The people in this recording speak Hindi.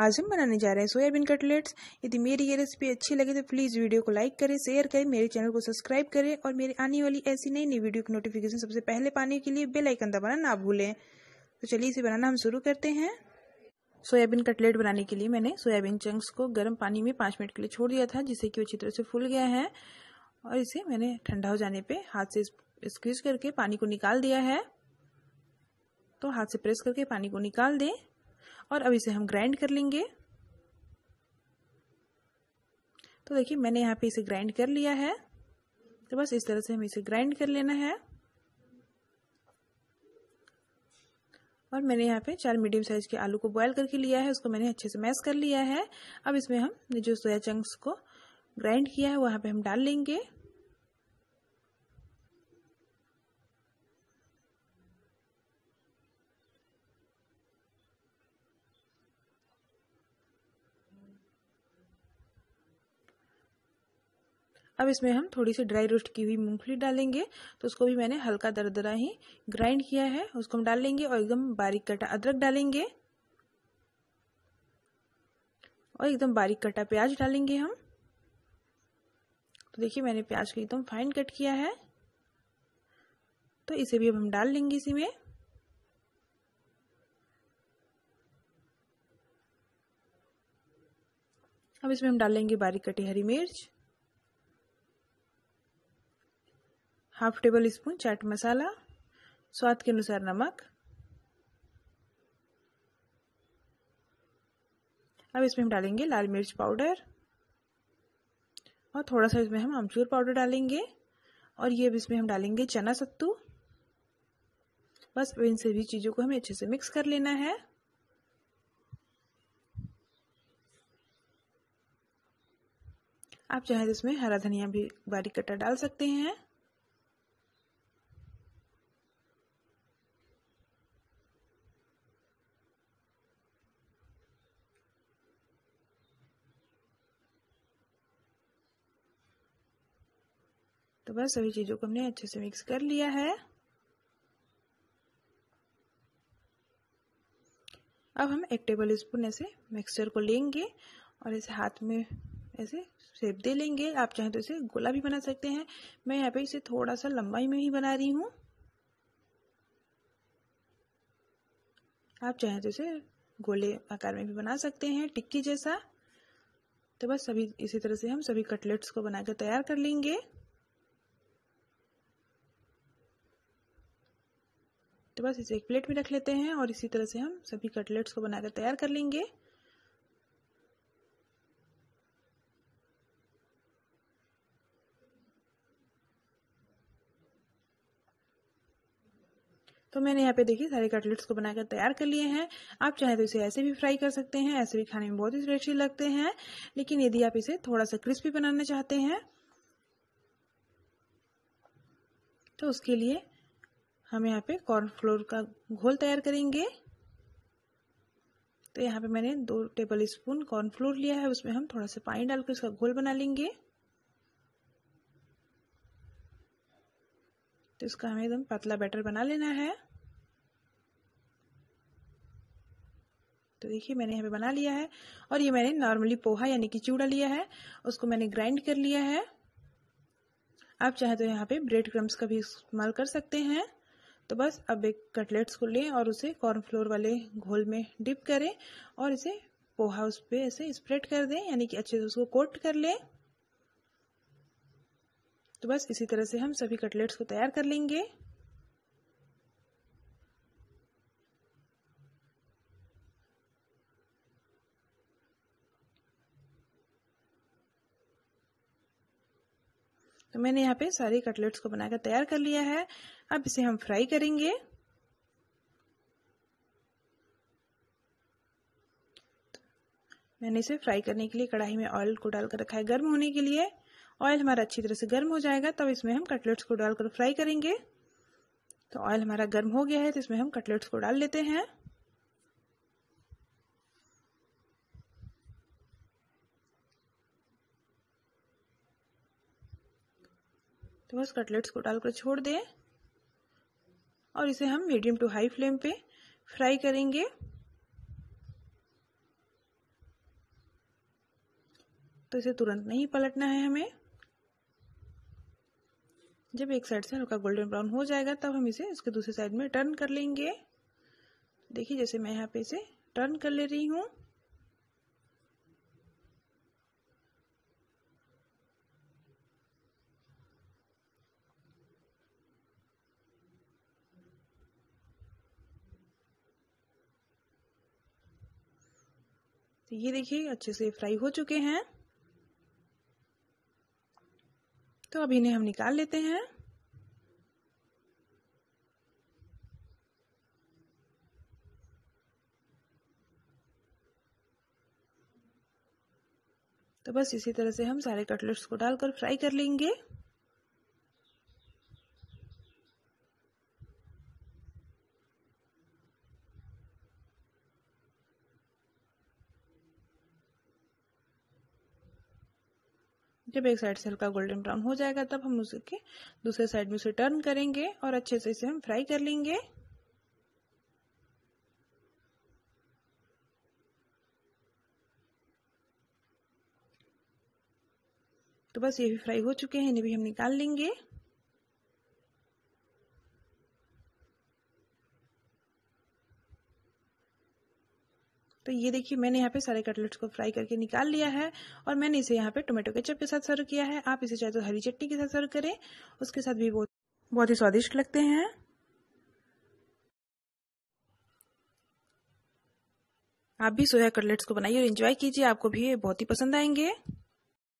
आज हम बनाने जा रहे हैं सोयाबीन कटलेट्स यदि मेरी ये रेसिपी अच्छी लगे तो प्लीज़ वीडियो को लाइक करें शेयर करें मेरे चैनल को सब्सक्राइब करें और मेरी आने वाली ऐसी नई नई वीडियो की नोटिफिकेशन सबसे पहले पाने के लिए बेलाइकन दबाना ना भूलें तो चलिए इसे बनाना हम शुरू करते हैं सोयाबीन कटलेट बनाने के लिए मैंने सोयाबीन चंक्स को गर्म पानी में पाँच मिनट के लिए छोड़ दिया था जिससे कि वो अच्छी तरह से फूल गया है और इसे मैंने ठंडा हो जाने पर हाथ से स्क्वीज करके पानी को निकाल दिया है तो हाथ से प्रेस करके पानी को निकाल दें और अब इसे हम ग्राइंड कर लेंगे तो देखिए मैंने यहाँ पे इसे ग्राइंड कर लिया है तो बस इस तरह से हमें इसे ग्राइंड कर लेना है और मैंने यहाँ पे चार मीडियम साइज के आलू को बॉईल करके लिया है उसको मैंने अच्छे से मैश कर लिया है अब इसमें हम जो सोया चंक्स को ग्राइंड किया है वहाँ पे हम डाल लेंगे अब इसमें हम थोड़ी सी ड्राई रोस्ट की हुई मूंगफली डालेंगे तो उसको भी मैंने हल्का दरदरा ही ग्राइंड किया है उसको हम डाल लेंगे और एकदम बारीक कटा अदरक डालेंगे और एकदम बारीक कटा प्याज डालेंगे हम तो देखिए मैंने प्याज को एकदम फाइन कट किया है तो इसे भी अब हम डाल लेंगे इसी में अब इसमें हम डालेंगे बारीक कटी हरी मिर्च half tablespoon chaat masala स्वाद के अनुसार नमक अब इसमें हम डालेंगे लाल मिर्च पाउडर और थोड़ा सा इसमें हम आमचूर पाउडर डालेंगे और ये अब इसमें हम डालेंगे चना सत्तू बस इन सभी चीज़ों को हमें अच्छे से मिक्स कर लेना है आप चाहे तो इसमें हरा धनिया भी बारीक कटा डाल सकते हैं तो बस सभी चीज़ों को हमने अच्छे से मिक्स कर लिया है अब हम एक टेबल स्पून ऐसे मिक्सचर को लेंगे और ऐसे हाथ में ऐसे शेप दे लेंगे आप चाहें तो इसे गोला भी बना सकते हैं मैं यहाँ पे इसे थोड़ा सा लंबाई में ही बना रही हूँ आप चाहें तो इसे गोले आकार में भी बना सकते हैं टिक्की जैसा तो बस सभी इसी तरह से हम सभी कटलेट्स को बनाकर तैयार कर लेंगे तो बस इसे एक प्लेट में रख लेते हैं और इसी तरह से हम सभी कटलेट्स को बनाकर तैयार कर लेंगे तो मैंने यहाँ पे देखिए सारे कटलेट्स को बनाकर तैयार कर लिए हैं आप चाहे तो इसे ऐसे भी फ्राई कर सकते हैं ऐसे भी खाने में बहुत ही टेस्टी लगते हैं लेकिन यदि आप इसे थोड़ा सा क्रिस्पी बनाना चाहते हैं तो उसके लिए हम यहाँ पे कॉर्नफ्लोर का घोल तैयार करेंगे तो यहाँ पे मैंने दो टेबल स्पून कॉर्नफ्लोर लिया है उसमें हम थोड़ा सा पानी डालकर उसका घोल बना लेंगे तो इसका हमें एकदम पतला बैटर बना लेना है तो देखिए मैंने यहाँ पे बना लिया है और ये मैंने नॉर्मली पोहा यानी कि चूड़ा लिया है उसको मैंने ग्राइंड कर लिया है आप चाहे तो यहाँ पे ब्रेड क्रम्स का भी इस्तेमाल कर सकते हैं तो बस अब एक कटलेट्स को लें और उसे कॉर्नफ्लोर वाले घोल में डिप करें और इसे पोहा उस पर ऐसे स्प्रेड कर दें यानी कि अच्छे से उसको कोट कर लें तो बस इसी तरह से हम सभी कटलेट्स को तैयार कर लेंगे तो मैंने यहाँ पे सारे कटलेट्स को बनाकर तैयार कर लिया है अब इसे हम फ्राई करेंगे मैंने इसे फ्राई करने के लिए कढ़ाई में ऑयल को डालकर रखा है गर्म होने के लिए ऑयल हमारा अच्छी तरह से गर्म हो जाएगा तब तो इसमें हम कटलेट्स को डालकर फ्राई करेंगे तो ऑयल हमारा गर्म हो गया है तो इसमें हम कटलेट्स को डाल लेते हैं तो बस कटलेट्स को डालकर छोड़ दें और इसे हम मीडियम टू हाई फ्लेम पे फ्राई करेंगे तो इसे तुरंत नहीं पलटना है हमें जब एक साइड से हल्का गोल्डन ब्राउन हो जाएगा तब हम इसे इसके दूसरे साइड में टर्न कर लेंगे देखिए जैसे मैं यहाँ पे इसे टर्न कर ले रही हूँ तो ये देखिए अच्छे से फ्राई हो चुके हैं तो अब इन्हें हम निकाल लेते हैं तो बस इसी तरह से हम सारे कटलेट्स को डालकर फ्राई कर लेंगे जब एक साइड से हल्का गोल्डन ब्राउन हो जाएगा तब हम उसके दूसरे साइड में उसे टर्न करेंगे और अच्छे से इसे हम फ्राई कर लेंगे तो बस ये भी फ्राई हो चुके हैं इन्हें भी हम निकाल लेंगे तो ये देखिए मैंने यहाँ पे सारे कटलेट्स को फ्राई करके निकाल लिया है और मैंने इसे यहाँ पे टोमेटो केचप के साथ सर्व किया है आप इसे चाहे तो हरी चटनी के साथ सर्व करें उसके साथ भी बहुत बहुत ही स्वादिष्ट लगते हैं आप भी सोया कटलेट्स को बनाइए और इंजॉय कीजिए आपको भी ये बहुत ही पसंद आएंगे